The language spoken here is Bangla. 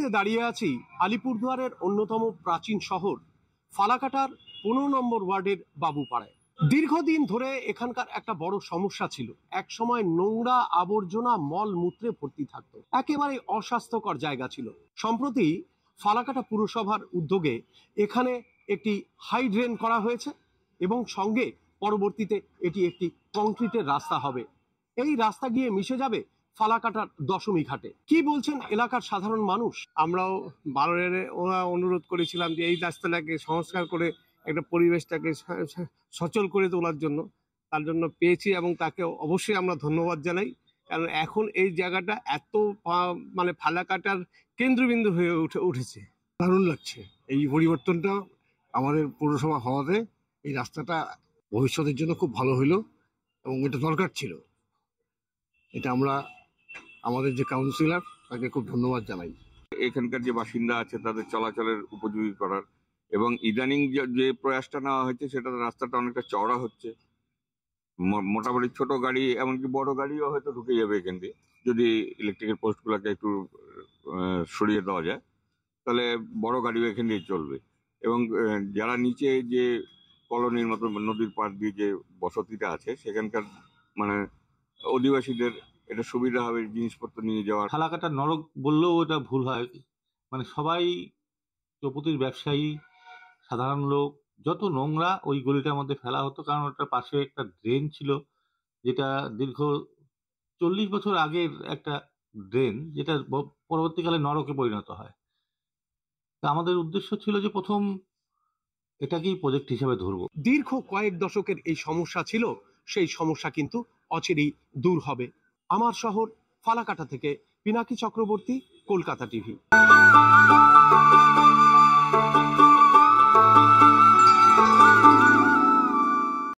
মুহূর্তে দাঁড়িয়ে আছি আলিপুরদুয়ারের অন্যতম প্রাচীন শহর ফালাকাটার পনেরো নম্বর ওয়ার্ডের বাবুপাড়ায় দীর্ঘদিন ধরে এখানকার একটা বড় সমস্যা ছিল একসময় নোংরা আবর্জনা মল মূত্রে ভর্তি থাকত একেবারে অস্বাস্থ্যকর জায়গা ছিল সম্প্রতি ফালাকাটা পুরসভার উদ্যোগে এখানে একটি হাইড্রেন করা হয়েছে এবং সঙ্গে পরবর্তীতে এটি একটি কংক্রিটের রাস্তা হবে এই রাস্তা গিয়ে মিশে যাবে ফালাকাটার দশমী ঘাটে কি বলছেন এলাকার সাধারণ মানুষ আমরাও বারোয়ারে ওরা অনুরোধ করেছিলাম যে এই রাস্তাটাকে সংস্কার করে একটা পরিবেশটাকে সচল করে তোলার জন্য তার জন্য পেয়েছি এবং তাকে অবশ্যই আমরা ধন্যবাদ জানাই কারণ এখন এই জায়গাটা এত মানে ফালাকাটার কেন্দ্রবিন্দু হয়ে উঠে উঠেছে দারুণ লাগছে এই পরিবর্তনটা আমাদের পৌরসভা হওয়াতে এই রাস্তাটা ভবিষ্যতের জন্য খুব ভালো হইল এবং এটা দরকার ছিল এটা আমরা আমাদের যে কাউন্সিলর তাকে খুব ধন্যবাদ জানাই এখানকার যে বাসিন্দা আছে তাদের চলাচলের উপযোগী করার এবং ইদানিং যে প্রয়াসটা নেওয়া হয়েছে সেটা রাস্তাটা অনেকটা চওড়া হচ্ছে মোটামুটি ছোট গাড়ি এমনকি বড় গাড়িও হয়তো ঢুকে যাবে এখান দিয়ে যদি ইলেকট্রিকের পোস্টগুলোকে একটু সরিয়ে দেওয়া যায় তাহলে বড় গাড়িও এখান দিয়ে চলবে এবং যারা নিচে যে কলোনির মতো নদীর পাড় দিয়ে যে বসতিটা আছে সেখানকার মানে অধিবাসীদের এটা সুবিধা হবে জিনিসপত্র নিয়ে যাওয়ার ফালাকাটা নরক বললেও এটা ভুল হয় মানে সবাই চৌপতির ব্যবসায়ী সাধারণ লোক যত নোংরা ওই গলিটার মধ্যে ফেলা হতো কারণ ওটার পাশে একটা ড্রেন ছিল যেটা দীর্ঘ চল্লিশ বছর আগের একটা ড্রেন যেটা পরবর্তীকালে নরকে পরিণত হয় তা আমাদের উদ্দেশ্য ছিল যে প্রথম এটাকেই প্রজেক্ট হিসেবে ধরব দীর্ঘ কয়েক দশকের এই সমস্যা ছিল সেই সমস্যা কিন্তু অচিরেই দূর হবে আমার শহর ফালাকাটা থেকে পিনাকি চক্রবর্তী কলকাতা টিভি